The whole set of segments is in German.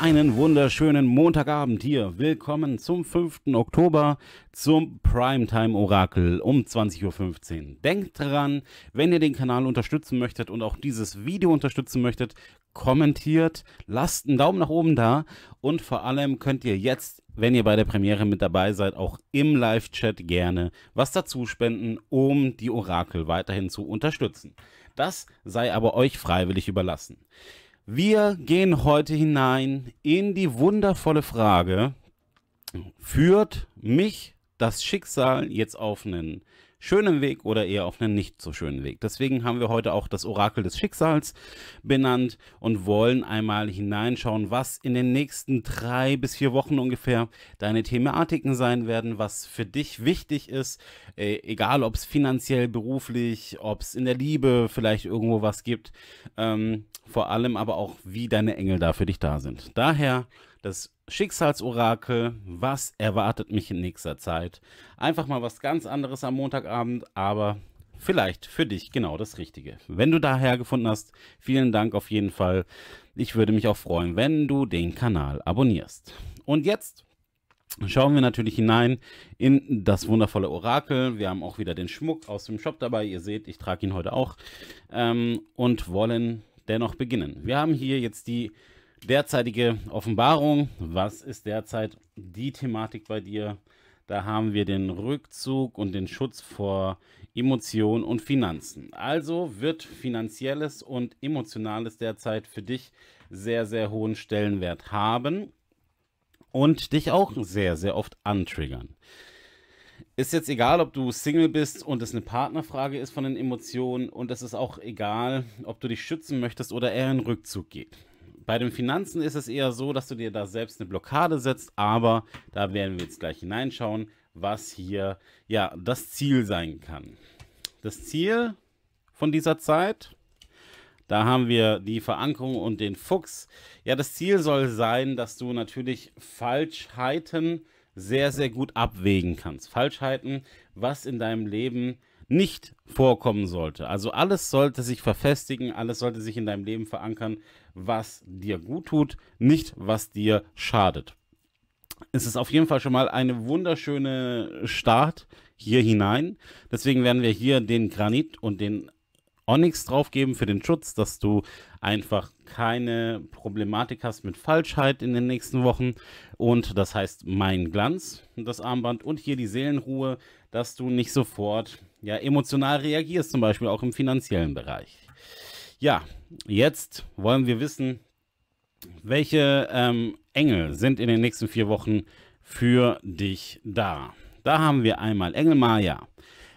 einen wunderschönen Montagabend hier. Willkommen zum 5. Oktober zum Primetime Orakel um 20.15 Uhr. Denkt daran, wenn ihr den Kanal unterstützen möchtet und auch dieses Video unterstützen möchtet, kommentiert, lasst einen Daumen nach oben da und vor allem könnt ihr jetzt, wenn ihr bei der Premiere mit dabei seid, auch im Live-Chat gerne was dazu spenden, um die Orakel weiterhin zu unterstützen. Das sei aber euch freiwillig überlassen. Wir gehen heute hinein in die wundervolle Frage, führt mich das Schicksal jetzt auf einen schönen Weg oder eher auf einen nicht so schönen Weg. Deswegen haben wir heute auch das Orakel des Schicksals benannt und wollen einmal hineinschauen, was in den nächsten drei bis vier Wochen ungefähr deine Thematiken sein werden, was für dich wichtig ist, äh, egal ob es finanziell, beruflich, ob es in der Liebe vielleicht irgendwo was gibt, ähm, vor allem aber auch, wie deine Engel da für dich da sind. Daher das Schicksalsorakel, was erwartet mich in nächster Zeit? Einfach mal was ganz anderes am Montag Freitagabend, aber vielleicht für dich genau das Richtige. Wenn du daher gefunden hast, vielen Dank auf jeden Fall. Ich würde mich auch freuen, wenn du den Kanal abonnierst. Und jetzt schauen wir natürlich hinein in das wundervolle Orakel. Wir haben auch wieder den Schmuck aus dem Shop dabei. Ihr seht, ich trage ihn heute auch ähm, und wollen dennoch beginnen. Wir haben hier jetzt die derzeitige Offenbarung. Was ist derzeit die Thematik bei dir? Da haben wir den Rückzug und den Schutz vor Emotionen und Finanzen. Also wird finanzielles und emotionales derzeit für dich sehr, sehr hohen Stellenwert haben und dich auch sehr, sehr oft antriggern. Ist jetzt egal, ob du Single bist und es eine Partnerfrage ist von den Emotionen und es ist auch egal, ob du dich schützen möchtest oder eher in Rückzug geht. Bei den Finanzen ist es eher so, dass du dir da selbst eine Blockade setzt, aber da werden wir jetzt gleich hineinschauen, was hier ja das Ziel sein kann. Das Ziel von dieser Zeit, da haben wir die Verankerung und den Fuchs. Ja, das Ziel soll sein, dass du natürlich Falschheiten sehr, sehr gut abwägen kannst. Falschheiten, was in deinem Leben nicht vorkommen sollte. Also alles sollte sich verfestigen, alles sollte sich in deinem Leben verankern, was dir gut tut, nicht was dir schadet. Es ist auf jeden Fall schon mal eine wunderschöne Start hier hinein. Deswegen werden wir hier den Granit und den Onyx draufgeben für den Schutz, dass du einfach keine Problematik hast mit Falschheit in den nächsten Wochen. Und das heißt mein Glanz, das Armband und hier die Seelenruhe, dass du nicht sofort ja, emotional reagierst, zum Beispiel auch im finanziellen Bereich. Ja, jetzt wollen wir wissen, welche ähm, Engel sind in den nächsten vier Wochen für dich da? Da haben wir einmal Engel Maya.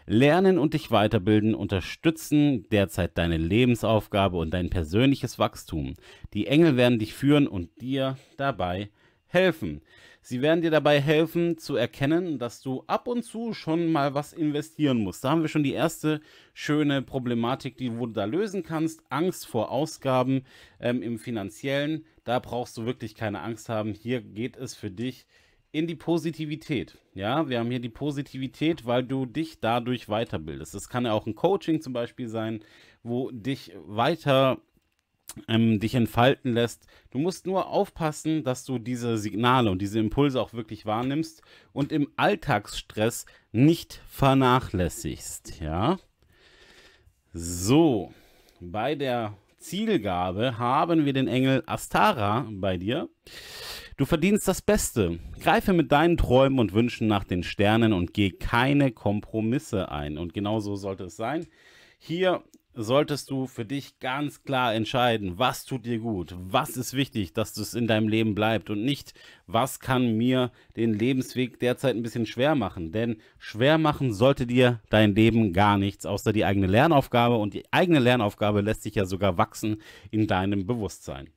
Lernen und dich weiterbilden unterstützen derzeit deine Lebensaufgabe und dein persönliches Wachstum. Die Engel werden dich führen und dir dabei helfen helfen. Sie werden dir dabei helfen zu erkennen, dass du ab und zu schon mal was investieren musst. Da haben wir schon die erste schöne Problematik, die du da lösen kannst. Angst vor Ausgaben ähm, im finanziellen. Da brauchst du wirklich keine Angst haben. Hier geht es für dich in die Positivität. Ja, wir haben hier die Positivität, weil du dich dadurch weiterbildest. Das kann ja auch ein Coaching zum Beispiel sein, wo dich weiter ähm, dich entfalten lässt. Du musst nur aufpassen, dass du diese Signale und diese Impulse auch wirklich wahrnimmst und im Alltagsstress nicht vernachlässigst. Ja. So, bei der Zielgabe haben wir den Engel Astara bei dir. Du verdienst das Beste. Greife mit deinen Träumen und Wünschen nach den Sternen und geh keine Kompromisse ein. Und genau so sollte es sein. Hier solltest du für dich ganz klar entscheiden, was tut dir gut, was ist wichtig, dass das in deinem Leben bleibt und nicht, was kann mir den Lebensweg derzeit ein bisschen schwer machen. Denn schwer machen sollte dir dein Leben gar nichts, außer die eigene Lernaufgabe und die eigene Lernaufgabe lässt sich ja sogar wachsen in deinem Bewusstsein.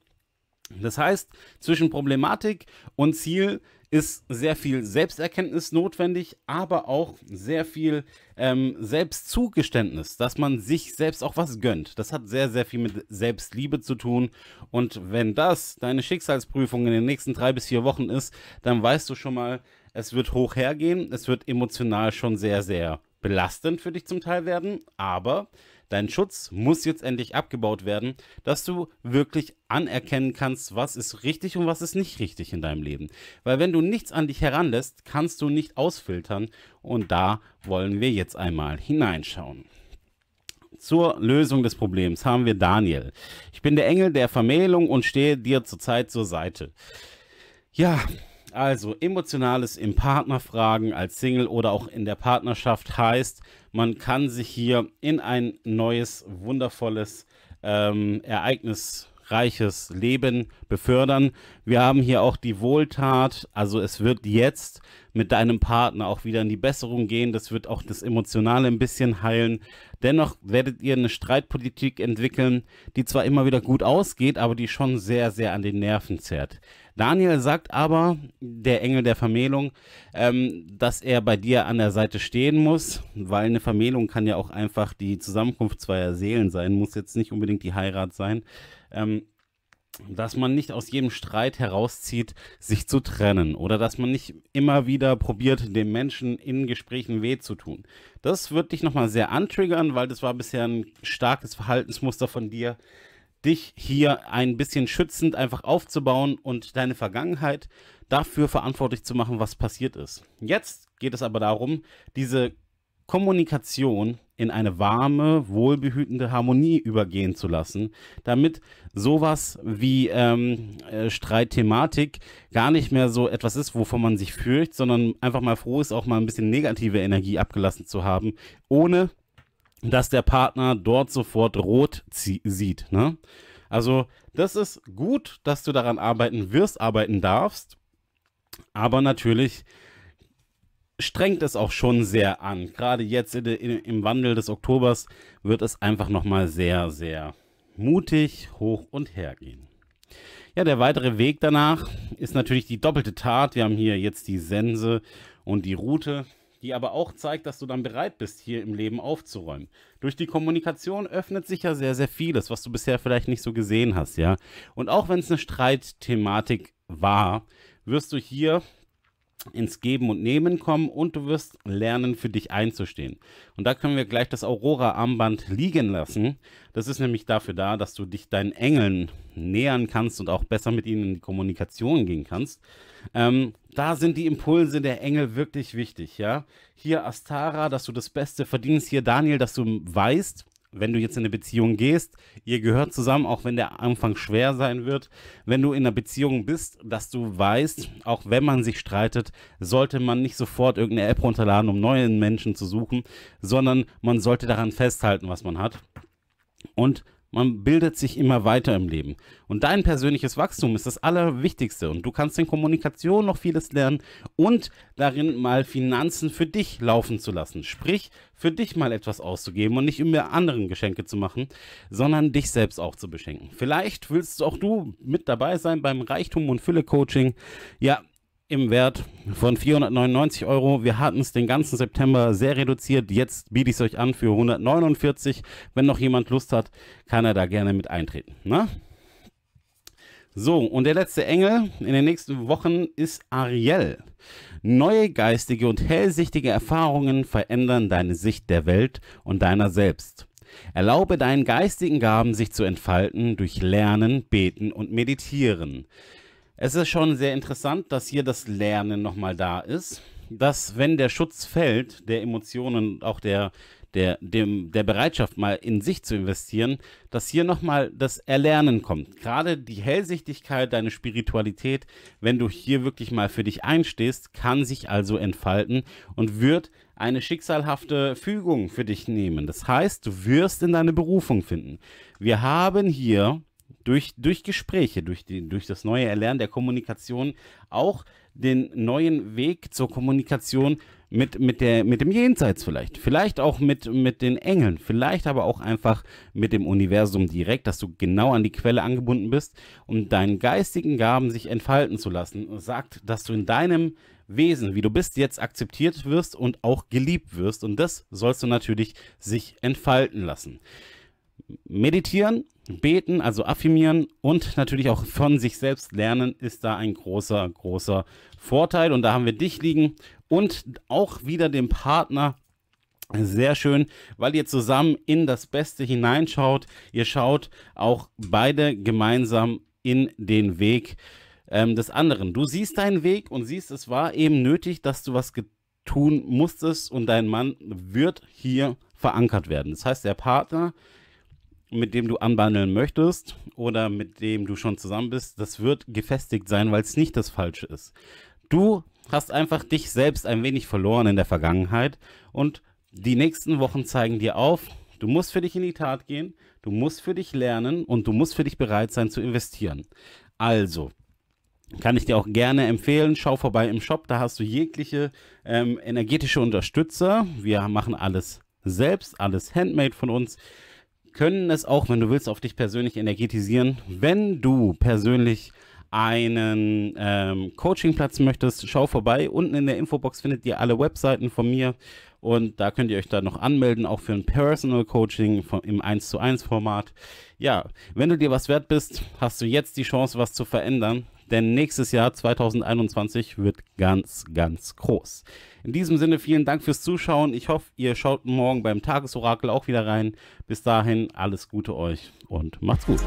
Das heißt, zwischen Problematik und Ziel ist sehr viel Selbsterkenntnis notwendig, aber auch sehr viel ähm, Selbstzugeständnis, dass man sich selbst auch was gönnt. Das hat sehr, sehr viel mit Selbstliebe zu tun. Und wenn das deine Schicksalsprüfung in den nächsten drei bis vier Wochen ist, dann weißt du schon mal, es wird hoch hergehen, es wird emotional schon sehr, sehr belastend für dich zum Teil werden, aber dein Schutz muss jetzt endlich abgebaut werden, dass du wirklich anerkennen kannst, was ist richtig und was ist nicht richtig in deinem Leben. Weil wenn du nichts an dich heranlässt, kannst du nicht ausfiltern und da wollen wir jetzt einmal hineinschauen. Zur Lösung des Problems haben wir Daniel. Ich bin der Engel der Vermählung und stehe dir zurzeit zur Seite. Ja, also emotionales im Partnerfragen als Single oder auch in der Partnerschaft heißt, man kann sich hier in ein neues, wundervolles, ähm, ereignisreiches Leben befördern. Wir haben hier auch die Wohltat, also es wird jetzt mit deinem Partner auch wieder in die Besserung gehen. Das wird auch das Emotionale ein bisschen heilen. Dennoch werdet ihr eine Streitpolitik entwickeln, die zwar immer wieder gut ausgeht, aber die schon sehr, sehr an den Nerven zerrt. Daniel sagt aber, der Engel der Vermählung, ähm, dass er bei dir an der Seite stehen muss, weil eine Vermählung kann ja auch einfach die Zusammenkunft zweier Seelen sein, muss jetzt nicht unbedingt die Heirat sein. Ähm, dass man nicht aus jedem Streit herauszieht, sich zu trennen oder dass man nicht immer wieder probiert, dem Menschen in Gesprächen weh zu tun. Das wird dich nochmal sehr antriggern, weil das war bisher ein starkes Verhaltensmuster von dir, dich hier ein bisschen schützend einfach aufzubauen und deine Vergangenheit dafür verantwortlich zu machen, was passiert ist. Jetzt geht es aber darum, diese Kommunikation in eine warme, wohlbehütende Harmonie übergehen zu lassen, damit sowas wie ähm, äh, Streitthematik gar nicht mehr so etwas ist, wovon man sich fürcht, sondern einfach mal froh ist, auch mal ein bisschen negative Energie abgelassen zu haben, ohne dass der Partner dort sofort rot sieht. Ne? Also das ist gut, dass du daran arbeiten wirst, arbeiten darfst, aber natürlich strengt es auch schon sehr an. Gerade jetzt in, in, im Wandel des Oktobers wird es einfach nochmal sehr, sehr mutig hoch und her gehen. Ja, der weitere Weg danach ist natürlich die doppelte Tat. Wir haben hier jetzt die Sense und die Route die aber auch zeigt, dass du dann bereit bist, hier im Leben aufzuräumen. Durch die Kommunikation öffnet sich ja sehr, sehr vieles, was du bisher vielleicht nicht so gesehen hast, ja. Und auch wenn es eine Streitthematik war, wirst du hier ins Geben und Nehmen kommen und du wirst lernen, für dich einzustehen. Und da können wir gleich das Aurora-Armband liegen lassen. Das ist nämlich dafür da, dass du dich deinen Engeln nähern kannst und auch besser mit ihnen in die Kommunikation gehen kannst. Ähm, da sind die Impulse der Engel wirklich wichtig, ja. Hier Astara, dass du das Beste verdienst, hier Daniel, dass du weißt, wenn du jetzt in eine Beziehung gehst, ihr gehört zusammen, auch wenn der Anfang schwer sein wird. Wenn du in einer Beziehung bist, dass du weißt, auch wenn man sich streitet, sollte man nicht sofort irgendeine App runterladen, um neuen Menschen zu suchen, sondern man sollte daran festhalten, was man hat. Und man bildet sich immer weiter im Leben. Und dein persönliches Wachstum ist das Allerwichtigste. Und du kannst in Kommunikation noch vieles lernen und darin mal Finanzen für dich laufen zu lassen. Sprich, für dich mal etwas auszugeben und nicht immer anderen Geschenke zu machen, sondern dich selbst auch zu beschenken. Vielleicht willst auch du mit dabei sein beim Reichtum- und Fülle-Coaching. Ja, im Wert von 499 Euro. Wir hatten es den ganzen September sehr reduziert. Jetzt biete ich es euch an für 149. Wenn noch jemand Lust hat, kann er da gerne mit eintreten. Na? Ne? So, und der letzte Engel in den nächsten Wochen ist Ariel. Neue geistige und hellsichtige Erfahrungen verändern deine Sicht der Welt und deiner selbst. Erlaube deinen geistigen Gaben sich zu entfalten durch Lernen, Beten und Meditieren. Es ist schon sehr interessant, dass hier das Lernen nochmal da ist, dass wenn der Schutz fällt, der Emotionen, auch der, der, dem, der Bereitschaft mal in sich zu investieren, dass hier nochmal das Erlernen kommt. Gerade die Hellsichtigkeit, deine Spiritualität, wenn du hier wirklich mal für dich einstehst, kann sich also entfalten und wird eine schicksalhafte Fügung für dich nehmen. Das heißt, du wirst in deine Berufung finden. Wir haben hier durch, durch Gespräche, durch, die, durch das neue Erlernen der Kommunikation auch den neuen Weg zur Kommunikation mit, mit, der, mit dem Jenseits vielleicht, vielleicht auch mit, mit den Engeln, vielleicht aber auch einfach mit dem Universum direkt, dass du genau an die Quelle angebunden bist, um deinen geistigen Gaben sich entfalten zu lassen. Sagt, dass du in deinem Wesen, wie du bist, jetzt akzeptiert wirst und auch geliebt wirst. Und das sollst du natürlich sich entfalten lassen. Meditieren Beten, also affirmieren und natürlich auch von sich selbst lernen, ist da ein großer, großer Vorteil. Und da haben wir dich liegen und auch wieder den Partner. Sehr schön, weil ihr zusammen in das Beste hineinschaut. Ihr schaut auch beide gemeinsam in den Weg ähm, des anderen. Du siehst deinen Weg und siehst, es war eben nötig, dass du was tun musstest und dein Mann wird hier verankert werden. Das heißt, der Partner mit dem du anbandeln möchtest oder mit dem du schon zusammen bist, das wird gefestigt sein, weil es nicht das Falsche ist. Du hast einfach dich selbst ein wenig verloren in der Vergangenheit und die nächsten Wochen zeigen dir auf, du musst für dich in die Tat gehen, du musst für dich lernen und du musst für dich bereit sein zu investieren. Also, kann ich dir auch gerne empfehlen. Schau vorbei im Shop, da hast du jegliche ähm, energetische Unterstützer. Wir machen alles selbst, alles handmade von uns können es auch, wenn du willst, auf dich persönlich energetisieren. Wenn du persönlich einen ähm, Coachingplatz möchtest, schau vorbei. Unten in der Infobox findet ihr alle Webseiten von mir und da könnt ihr euch dann noch anmelden, auch für ein Personal Coaching vom, im 1 zu 1 Format. Ja, wenn du dir was wert bist, hast du jetzt die Chance, was zu verändern denn nächstes Jahr 2021 wird ganz, ganz groß. In diesem Sinne vielen Dank fürs Zuschauen. Ich hoffe, ihr schaut morgen beim Tagesorakel auch wieder rein. Bis dahin alles Gute euch und macht's gut.